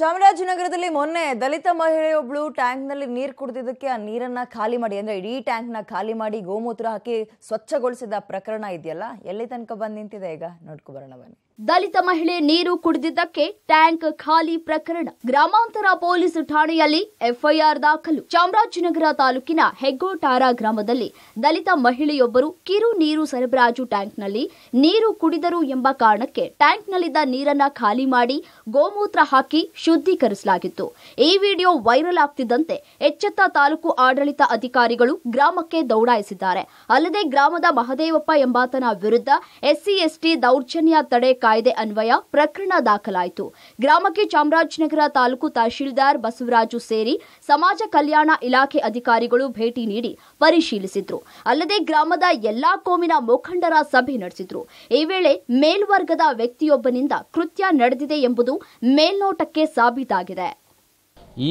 ಚಾಮರಾಜನಗರದಲ್ಲಿ ಮೊನ್ನೆ ದಲಿತ ಟ್ಯಾಂಕ್ ಟ್ಯಾಂಕ್ನಲ್ಲಿ ನೀರು ಕುಡಿದಿದ್ದಕ್ಕೆ ಆ ನೀರನ್ನು ಖಾಲಿ ಮಾಡಿ ಅಂದರೆ ಇಡೀ ಟ್ಯಾಂಕ್ನ ಖಾಲಿ ಮಾಡಿ ಗೋಮೂತ್ರ ಹಾಕಿ ಸ್ವಚ್ಛಗೊಳಿಸಿದ ಪ್ರಕರಣ ಇದೆಯಲ್ಲ ಎಲ್ಲಿ ತನಕ ಬಂದು ನಿಂತಿದೆ ಈಗ ನೋಡ್ಕೊಬರೋಣ ಬನ್ನಿ ದಲಿತ ಮಹಿಳೆ ನೀರು ಕುಡಿದಿದ್ದಕ್ಕೆ ಟ್ಯಾಂಕ್ ಖಾಲಿ ಪ್ರಕರಣ ಗ್ರಾಮಾಂತರ ಪೊಲೀಸ್ ಠಾಣೆಯಲ್ಲಿ ಎಫ್ಐಆರ್ ದಾಖಲು ಚಾಮರಾಜನಗರ ತಾಲೂಕಿನ ಹೆಗ್ಗೋಟಾರ ಗ್ರಾಮದಲ್ಲಿ ದಲಿತ ಮಹಿಳೆಯೊಬ್ಬರು ಕಿರು ನೀರು ಸರಬರಾಜು ಟ್ಯಾಂಕ್ನಲ್ಲಿ ನೀರು ಕುಡಿದರು ಎಂಬ ಕಾರಣಕ್ಕೆ ಟ್ಯಾಂಕ್ನಲ್ಲಿದ್ದ ನೀರನ್ನ ಖಾಲಿ ಮಾಡಿ ಗೋಮೂತ್ರ ಹಾಕಿ ಶುದ್ಧೀಕರಿಸಲಾಗಿತ್ತು ಈ ವಿಡಿಯೋ ವೈರಲ್ ಆಗ್ತಿದ್ದಂತೆ ಎಚ್ಚೆತ್ತ ತಾಲೂಕು ಆಡಳಿತ ಅಧಿಕಾರಿಗಳು ಗ್ರಾಮಕ್ಕೆ ದೌಡಾಯಿಸಿದ್ದಾರೆ ಅಲ್ಲದೆ ಗ್ರಾಮದ ಮಹದೇವಪ್ಪ ಎಂಬಾತನ ವಿರುದ್ಧ ಎಸ್ಸಿ ಎಸ್ಟಿ ದೌರ್ಜನ್ಯ ತಡೆ ಕಾಯ್ದೆ ಅನ್ವಯ ಪ್ರಕರಣ ದಾಖಲಾಯಿತು ಗ್ರಾಮಕ್ಕೆ ಚಾಮರಾಜನಗರ ತಾಲೂಕು ತಹಶೀಲ್ದಾರ್ ಬಸವರಾಜು ಸೇರಿ ಸಮಾಜ ಕಲ್ಯಾಣ ಇಲಾಖೆ ಅಧಿಕಾರಿಗಳು ಭೇಟಿ ನೀಡಿ ಪರಿಶೀಲಿಸಿದ್ರು ಅಲ್ಲದೆ ಗ್ರಾಮದ ಎಲ್ಲಾ ಕೋಮಿನ ಮುಖಂಡರ ಸಭೆ ನಡೆಸಿದ್ರು ಈ ವೇಳೆ ಮೇಲ್ವರ್ಗದ ವ್ಯಕ್ತಿಯೊಬ್ಬನಿಂದ ಕೃತ್ಯ ನಡೆದಿದೆ ಎಂಬುದು ಮೇಲ್ನೋಟಕ್ಕೆ ಸಾಬೀತಾಗಿದೆ ಈ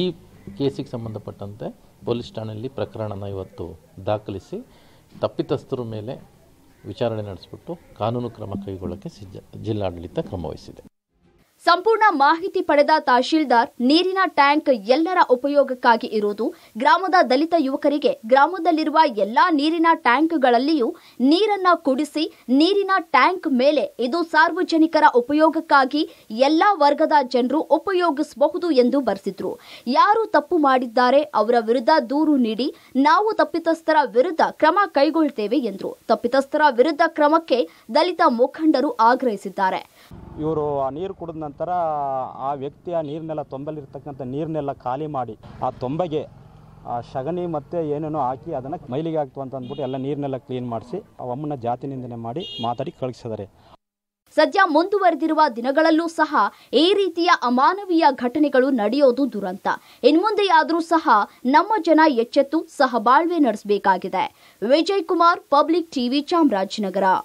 ಕೇಸಿಗೆ ಸಂಬಂಧಪಟ್ಟಂತೆ ಪೊಲೀಸ್ ಠಾಣೆಯಲ್ಲಿ ಪ್ರಕರಣ ಇವತ್ತು ದಾಖಲಿಸಿ ತಪ್ಪಿತಸ್ಥರ ಮೇಲೆ ವಿಚಾರಣೆ ನಡೆಸಿಬಿಟ್ಟು ಕಾನೂನು ಕ್ರಮ ಕೈಗೊಳ್ಳೋಕ್ಕೆ ಸಿದ್ಧ ಜಿಲ್ಲಾಡಳಿತ ಕ್ರಮವಹಿಸಿದೆ ಸಂಪೂರ್ಣ ಮಾಹಿತಿ ಪಡೆದ ತಹಶೀಲ್ದಾರ್ ನೀರಿನ ಟ್ಯಾಂಕ್ ಎಲ್ಲರ ಉಪಯೋಗಕ್ಕಾಗಿ ಇರುವುದು ಗ್ರಾಮದ ದಲಿತ ಯುವಕರಿಗೆ ಗ್ರಾಮದಲ್ಲಿರುವ ಎಲ್ಲಾ ನೀರಿನ ಟ್ಯಾಂಕ್ಗಳಲ್ಲಿಯೂ ನೀರನ್ನ ಕುಡಿಸಿ ನೀರಿನ ಟ್ಯಾಂಕ್ ಮೇಲೆ ಇದು ಸಾರ್ವಜನಿಕರ ಉಪಯೋಗಕ್ಕಾಗಿ ಎಲ್ಲಾ ವರ್ಗದ ಜನರು ಉಪಯೋಗಿಸಬಹುದು ಎಂದು ಬರೆಸಿದ್ರು ಯಾರು ತಪ್ಪು ಮಾಡಿದ್ದಾರೆ ಅವರ ವಿರುದ್ಧ ದೂರು ನೀಡಿ ನಾವು ತಪ್ಪಿತಸ್ಥರ ವಿರುದ್ಧ ಕ್ರಮ ಕೈಗೊಳ್ತೇವೆ ಎಂದರು ತಪ್ಪಿತಸ್ಥರ ವಿರುದ್ಧ ಕ್ರಮಕ್ಕೆ ದಲಿತ ಮುಖಂಡರು ಆಗ್ರಹಿಸಿದ್ದಾರೆ ಇವರು ಆ ನೀರು ಕುಡಿದ ನಂತರ ಆ ವ್ಯಕ್ತಿ ಆ ನೀರನ್ನೆಲ್ಲ ತೊಂಬಲಿರ್ತಕ್ಕಂಥ ನೀರನ್ನೆಲ್ಲ ಖಾಲಿ ಮಾಡಿ ಆ ತೊಂಬೆಗೆ ಆ ಶಗಣಿ ಮತ್ತು ಏನೇನೋ ಹಾಕಿ ಅದನ್ನು ಮೈಲಿಗೆ ಆಗ್ತು ಅಂತ ಅಂದ್ಬಿಟ್ಟು ಎಲ್ಲ ನೀರನ್ನೆಲ್ಲ ಕ್ಲೀನ್ ಮಾಡಿಸಿ ಅಮ್ಮನ ಜಾತಿ ನಿಂದನೆ ಮಾಡಿ ಮಾತಾಡಿ ಕಳಿಸಿದ್ದಾರೆ ಸದ್ಯ ಮುಂದುವರೆದಿರುವ ದಿನಗಳಲ್ಲೂ ಸಹ ಈ ರೀತಿಯ ಅಮಾನವೀಯ ಘಟನೆಗಳು ನಡೆಯೋದು ದುರಂತ ಇನ್ಮುಂದೆಯಾದರೂ ಸಹ ನಮ್ಮ ಜನ ಎಚ್ಚೆತ್ತು ಸಹಬಾಳ್ವೆ ನಡೆಸಬೇಕಾಗಿದೆ ವಿಜಯ್ ಕುಮಾರ್ ಪಬ್ಲಿಕ್ ಟಿವಿ ಚಾಮರಾಜನಗರ